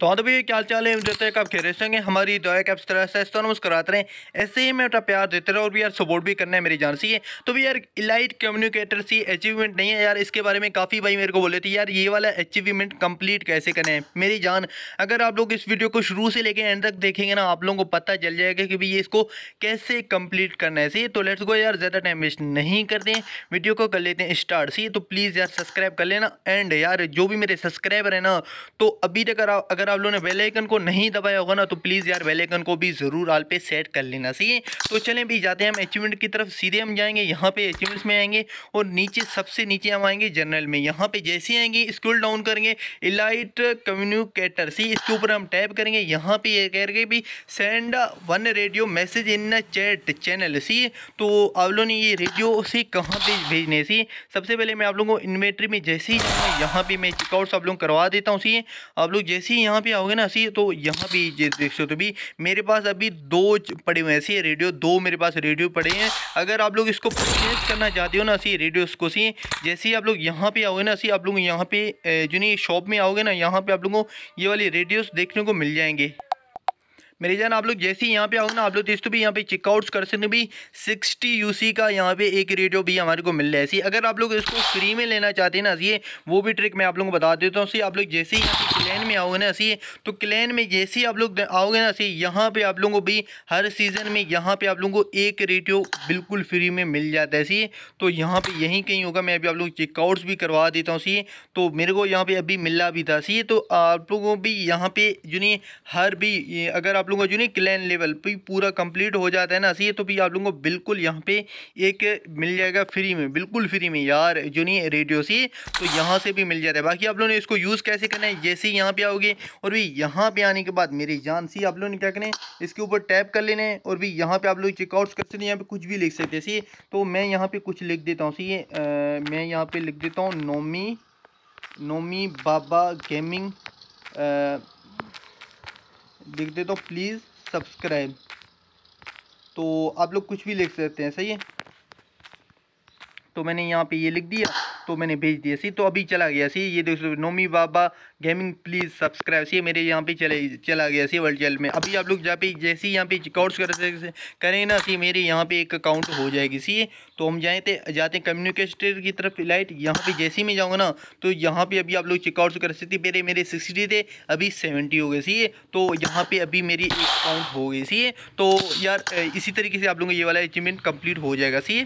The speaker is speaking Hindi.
तो हाँ तो भैया क्या चाल है जो तक आप रहे होंगे हमारी दुआ के आप तरह से इस तरह मुस्कराते रहे ऐसे ही मैं अपना प्यार देते रहे और भी यार सपोर्ट भी करना है मेरी जान है तो भी यार इलाइट कम्युनिकेटर सी अचीवमेंट नहीं है यार इसके बारे में काफ़ी भाई मेरे को बोले थे यार ये वाला अचीवमेंट कम्प्लीट कैसे करें मेरी जान अगर आप लोग इस वीडियो को शुरू से लेकर एंड तक देखेंगे ना आप लोगों को पता चल जाएगा कि भाई ये इसको कैसे कम्प्लीट करना है सी तो लेट्स गो यार ज़्यादा टाइम वेस्ट नहीं करते हैं वीडियो को कर लेते हैं स्टार्ट सी तो प्लीज़ यार सब्सक्राइब कर लेना एंड यार जो भी मेरे सब्सक्राइबर हैं ना तो अभी तक अगर आप लोगों ने बेल आइकन को नहीं दबाया होगा ना तो प्लीज़ यार बेल आइकन को भी ज़रूर आल पे सेट कर लेना सही है तो चलें भी जाते हैं हम अचीवमेंट की तरफ सीधे हम जाएंगे यहाँ पे अचीवमेंट्स में आएंगे और नीचे सबसे नीचे हम आएंगे जनरल में यहाँ पे जैसे आएंगे स्क्रोल डाउन करेंगे इलाइट कम्युनिकेटर सी इसके ऊपर हम टैप करेंगे यहाँ पे ये कह रहे भी send one radio message in chat channel see तो आप लोगों ने ये रेडियो से कहाँ पे भेजने सी सबसे पहले मैं आप लोगों को इन्वेंट्री में जैसे ही यहाँ पे मैं चेकआउट्स आप लोग करवा देता हूँ सी आप लोग जैसे ही यहाँ यहाँ पे आओगे ना सी तो यहाँ भी ये देख सकते हो भी मेरे पास अभी दो पड़े हुए हैं सी रेडियो दो मेरे पास रेडियो पड़े हैं अगर आप लोग इसको परचेज करना चाहते हो ना सी रेडियो को सी जैसे ही आप लोग यहाँ पे आओगे ना सी आप लोग यहाँ पे जो नहीं शॉप में आओगे ना यहाँ पे आप लोगों को ये वाली रेडियोस देखने को मिल जाएंगे मेरे जान आप लोग जैसे ही यहाँ पे आओगे ना आप लोग तो, तो भी यहाँ पे चेकआउट्स कर सकते भी सिक्सटी यू का यहाँ पे एक रेडियो भी हमारे को मिल रहा है ऐसी अगर आप लोग इसको फ्री में लेना चाहते हैं ना ऐसी वो भी ट्रिक मैं आप लोगों को बता देता हूँ सी आप लोग जैसे ही यहाँ पे क्लैन में आओगे ना ऐसी तो क्लैन में जैसे ही आप लोग आओगे ना ऐसी यहाँ पे आप लोगों को भी हर सीज़न में यहाँ पे आप लोगों को एक रेडियो बिल्कुल फ्री में मिल जाता है सी तो यहाँ पे यहीं कहीं होगा मैं अभी आप लोग चेकआउट्स भी करवा देता हूँ सी तो मेरे को यहाँ पे अभी मिला भी था सी तो आप लोगों भी यहाँ पे जो हर भी अगर आप लोगों का जो नहीं क्लैन लेवल पे पूरा कंप्लीट हो जाता है ना ऐसे है तो भी आप लोगों को बिल्कुल यहाँ पे एक मिल जाएगा फ्री में बिल्कुल फ्री में यार जो नहीं रेडियो से तो यहाँ से भी मिल जाता है बाकी आप लोगों ने इसको यूज़ कैसे करना है जैसे ही यहाँ पर आओगे और भी यहाँ पर आने के बाद मेरी जान सी आप लोगों ने क्या करें इसके ऊपर टैप कर लेने और भी यहाँ पर आप लोग चेकआउट्स कर सकते हैं यहाँ पर कुछ भी लिख सकते हैं सही तो मैं यहाँ पर कुछ लिख देता हूँ सी मैं यहाँ पर लिख देता हूँ नोमी नोमी बाबा गेमिंग दे तो प्लीज़ सब्सक्राइब तो आप लोग कुछ भी लिख सकते हैं सही है तो मैंने यहाँ पे ये लिख दिया तो मैंने भेज दिया सी तो अभी चला गया सी ये देखो Nomi Baba gaming please subscribe see मेरे यहाँ पे चले चला गया सी वर्ल्ड चैनल में अभी आप लोग जहाँ पे जैसे ही यहाँ पे चेकआउट कर करें ना सी मेरे यहाँ पे एक अकाउंट हो जाएगी सी तो हम जाए थे जाते कम्युनिकेटर की तरफ लाइट यहाँ पे जैसे ही मैं जाऊँगा ना तो यहाँ पे अभी आप लोग चेकआउट कर सकते मेरे मेरे सिक्सटी थे अभी सेवेंटी हो गए सी तो यहाँ पे अभी मेरी एक अकाउंट हो गई सी तो यार इसी तरीके से आप लोगों ये वाला अचीवमेंट कम्प्लीट हो जाएगा सी